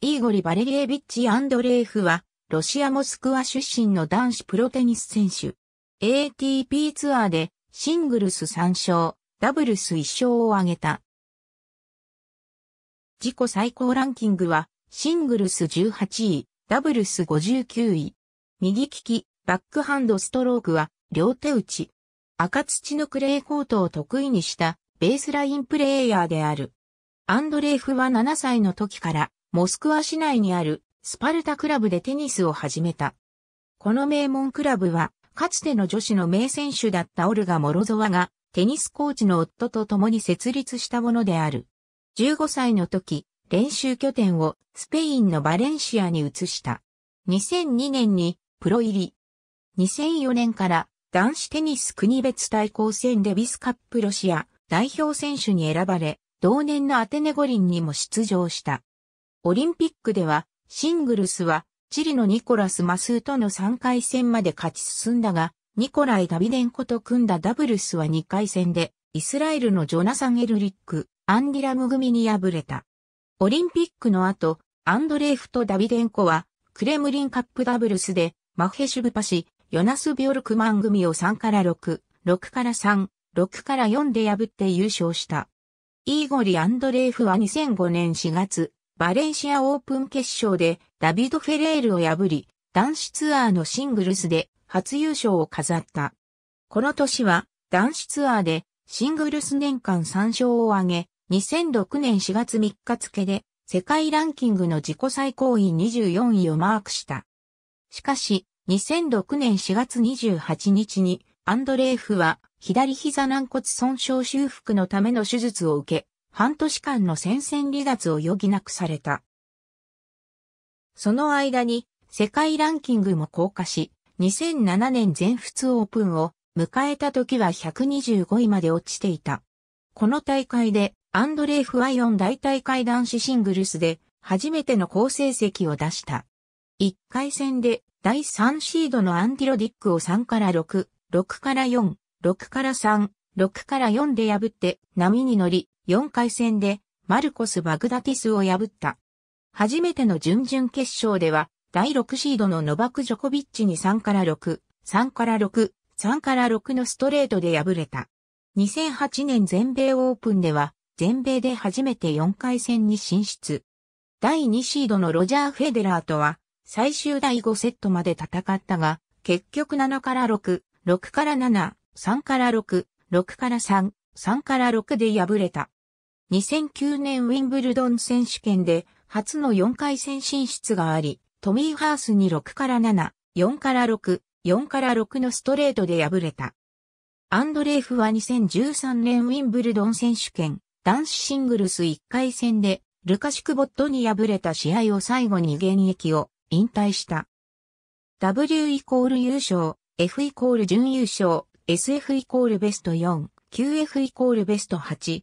イーゴリ・バレリエビッチ・アンドレーフは、ロシア・モスクワ出身の男子プロテニス選手。ATP ツアーで、シングルス3勝、ダブルス1勝を挙げた。自己最高ランキングは、シングルス18位、ダブルス59位。右利き、バックハンドストロークは、両手打ち。赤土のクレーコートを得意にした、ベースラインプレイヤーである。アンドレーフは7歳の時から、モスクワ市内にあるスパルタクラブでテニスを始めた。この名門クラブは、かつての女子の名選手だったオルガ・モロゾワが、テニスコーチの夫と共に設立したものである。15歳の時、練習拠点をスペインのバレンシアに移した。2002年にプロ入り。2004年から男子テニス国別対抗戦デビスカップロシア代表選手に選ばれ、同年のアテネ五輪にも出場した。オリンピックでは、シングルスは、チリのニコラス・マスーとの3回戦まで勝ち進んだが、ニコライ・ダビデンコと組んだダブルスは2回戦で、イスラエルのジョナサン・エルリック、アンディラム組に敗れた。オリンピックの後、アンドレーフとダビデンコは、クレムリンカップダブルスで、マフェシュブパシ、ヨナス・ビョルクマン組を3から6、6から3、6から4で破って優勝した。イーゴリ・アンドレーフは2005年4月、バレンシアオープン決勝でダビド・フェレールを破り、男子ツアーのシングルスで初優勝を飾った。この年は男子ツアーでシングルス年間3勝を挙げ、2006年4月3日付で世界ランキングの自己最高位24位をマークした。しかし、2006年4月28日にアンドレーフは左膝軟骨損傷修復のための手術を受け、半年間の戦線離脱を余儀なくされた。その間に世界ランキングも降下し、2007年全仏オープンを迎えた時は125位まで落ちていた。この大会でアンドレイ・フワイオン大大会男子シングルスで初めての好成績を出した。1回戦で第3シードのアンティロディックを3から6、6から4、6から3、6から4で破って波に乗り、4回戦でマルコス・バグダティスを破った。初めての準々決勝では、第6シードのノバク・ジョコビッチに3から6、3から6、3から6のストレートで敗れた。2008年全米オープンでは、全米で初めて4回戦に進出。第2シードのロジャー・フェデラーとは、最終第5セットまで戦ったが、結局7から6、6から7、3から6、6から3、3から6で敗れた。2009年ウィンブルドン選手権で初の4回戦進出があり、トミーハースに6から7、4から6、4から6のストレートで敗れた。アンドレーフは2013年ウィンブルドン選手権男子シングルス1回戦でルカシュクボットに敗れた試合を最後に現役を引退した。W イコール優勝、F イコール準優勝、SF イコールベスト4、QF イコールベスト8、